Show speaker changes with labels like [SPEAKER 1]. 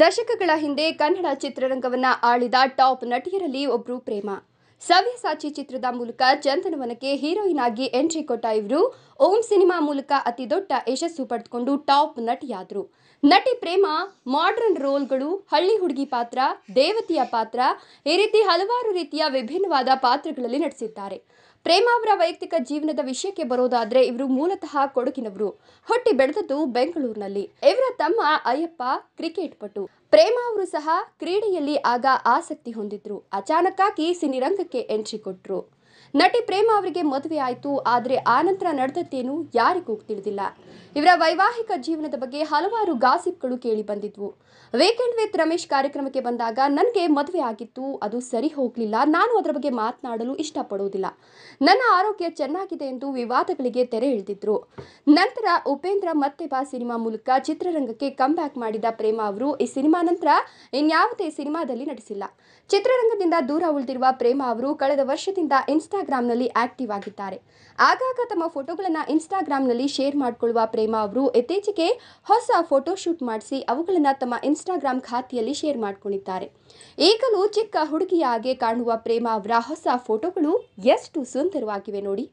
[SPEAKER 1] ದಶಕಗಳ ಹಿಂದೆ ಕನ್ನಡ ಚಿತ್ರರಂಗವನ್ನ ಆಳಿದ ಟಾಪ್ ನಟಿಯರಲ್ಲಿ ಒಬ್ರು ಪ್ರೇಮ ಸವ್ಯಸಾಚಿ ಚಿತ್ರದ ಮೂಲಕ ಚಂದನವನಕ್ಕೆ ಹೀರೋಯಿನ್ ಆಗಿ ಎಂಟ್ರಿ ಕೊಟ್ಟ ಇವರು ಓಂ ಸಿನಿಮಾ ಮೂಲಕ ಅತಿ ದೊಡ್ಡ ಯಶಸ್ಸು ಪಡೆದುಕೊಂಡು ಟಾಪ್ ನಟಿಯಾದರು ನಟಿ ಪ್ರೇಮ ಮಾಡ್ರನ್ ರೋಲ್ಗಳು ಹಳ್ಳಿ ಹುಡುಗಿ ಪಾತ್ರ ದೇವತೆಯ ಪಾತ್ರ ಈ ರೀತಿ ಹಲವಾರು ರೀತಿಯ ವಿಭಿನ್ನವಾದ ಪಾತ್ರಗಳಲ್ಲಿ ನಟಿಸಿದ್ದಾರೆ ಪ್ರೇಮ ಅವರ ವೈಯಕ್ತಿಕ ಜೀವನದ ವಿಷಯಕ್ಕೆ ಬರೋದಾದರೆ ಇವರು ಮೂಲತಃ ಕೊಡಗಿನವರು ಹುಟ್ಟಿ ಬೆಳೆದದ್ದು ಬೆಂಗಳೂರಿನಲ್ಲಿ ಇವರ ತಮ್ಮ ಅಯ್ಯಪ್ಪ ಕ್ರಿಕೆಟ್ ಪಟು ಪ್ರೇಮ ಅವರು ಸಹ ಕ್ರೀಡೆಯಲ್ಲಿ ಆಗ ಆಸಕ್ತಿ ಹೊಂದಿದ್ರು ಅಚಾನಕ್ಕಾಗಿ ಸಿನಿರಂಗಕ್ಕೆ ಎಂಟ್ರಿ ಕೊಟ್ಟರು ನಟಿ ಪ್ರೇಮ ಅವರಿಗೆ ಮದುವೆ ಆಯಿತು ಆದರೆ ನಂತರ ನಡೆದದ್ದೇನು ಯಾರಿಗೂ ತಿಳಿದಿಲ್ಲ ಇವರ ವೈವಾಹಿಕ ಜೀವನದ ಬಗ್ಗೆ ಹಲವಾರು ಗಾಸಿಪ್ಗಳು ಕೇಳಿ ಬಂದಿದ್ವು ವೇಕೆಂಡ್ ವಿತ್ ರಮೇಶ್ ಕಾರ್ಯಕ್ರಮಕ್ಕೆ ಬಂದಾಗ ನನಗೆ ಮದುವೆ ಆಗಿತ್ತು ಅದು ಸರಿ ಹೋಗಲಿಲ್ಲ ನಾನು ಅದರ ಬಗ್ಗೆ ಮಾತನಾಡಲು ಇಷ್ಟಪಡುವುದಿಲ್ಲ ನನ್ನ ಆರೋಗ್ಯ ಚೆನ್ನಾಗಿದೆ ಎಂದು ವಿವಾದಗಳಿಗೆ ತೆರೆ ಎಳೆದಿದ್ರು ನಂತರ ಉಪೇಂದ್ರ ಮತ್ತೆ ಬಾ ಸಿನಿಮಾ ಮೂಲಕ ಚಿತ್ರರಂಗಕ್ಕೆ ಕಮ್ ಬ್ಯಾಕ್ ಮಾಡಿದ ಪ್ರೇಮ ಅವರು ಈ ಸಿನಿಮಾ ನಂತರ ಇನ್ಯಾವುದೇ ಸಿನಿಮಾದಲ್ಲಿ ನಟಿಸಿಲ್ಲ ಚಿತ್ರರಂಗದಿಂದ ದೂರ ಉಳಿದಿರುವ ಪ್ರೇಮ ಅವರು ಕಳೆದ ವರ್ಷದಿಂದ ಇನ್ಸ್ಟಾಗ್ರಾಮ್ನಲ್ಲಿ ಆಕ್ಟಿವ್ ಆಗಿದ್ದಾರೆ ಆಗಾಗ ತಮ್ಮ ಫೋಟೋಗಳನ್ನು ನಲ್ಲಿ ಶೇರ್ ಮಾಡಿಕೊಳ್ಳುವ ಪ್ರೇಮ ಅವರು ಇತ್ತೀಚೆಗೆ ಹೊಸ ಫೋಟೋಶೂಟ್ ಮಾಡಿಸಿ ಅವುಗಳನ್ನು ತಮ್ಮ ಇನ್ಸ್ಟಾಗ್ರಾಮ್ ಖಾತೆಯಲ್ಲಿ ಶೇರ್ ಮಾಡಿಕೊಂಡಿದ್ದಾರೆ ಈಗಲೂ ಚಿಕ್ಕ ಹುಡುಗಿಯಾಗೆ ಕಾಣುವ ಪ್ರೇಮ ಅವರ ಹೊಸ ಫೋಟೋಗಳು ಎಷ್ಟು ಸುಂದರವಾಗಿವೆ ನೋಡಿ